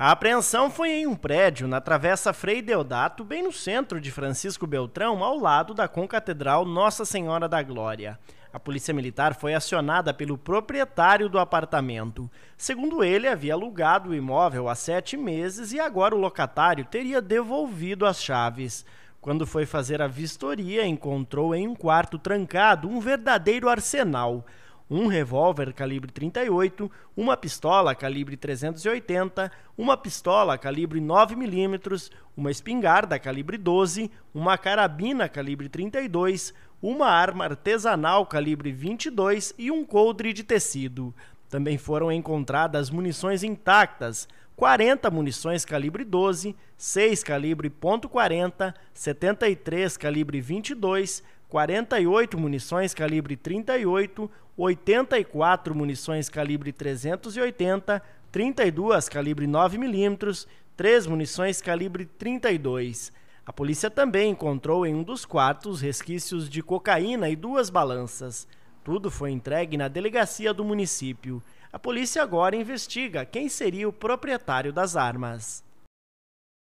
A apreensão foi em um prédio na Travessa Frei Deodato, bem no centro de Francisco Beltrão, ao lado da Concatedral Nossa Senhora da Glória. A polícia militar foi acionada pelo proprietário do apartamento. Segundo ele, havia alugado o imóvel há sete meses e agora o locatário teria devolvido as chaves. Quando foi fazer a vistoria, encontrou em um quarto trancado um verdadeiro arsenal um revólver calibre 38, uma pistola calibre 380, uma pistola calibre 9mm, uma espingarda calibre 12, uma carabina calibre 32, uma arma artesanal calibre 22 e um coldre de tecido. Também foram encontradas munições intactas, 40 munições calibre 12, 6 calibre .40, 73 calibre 22, 48 munições calibre 38, 84 munições calibre 380, 32 calibre 9mm, 3 munições calibre 32. A polícia também encontrou em um dos quartos resquícios de cocaína e duas balanças. Tudo foi entregue na delegacia do município. A polícia agora investiga quem seria o proprietário das armas.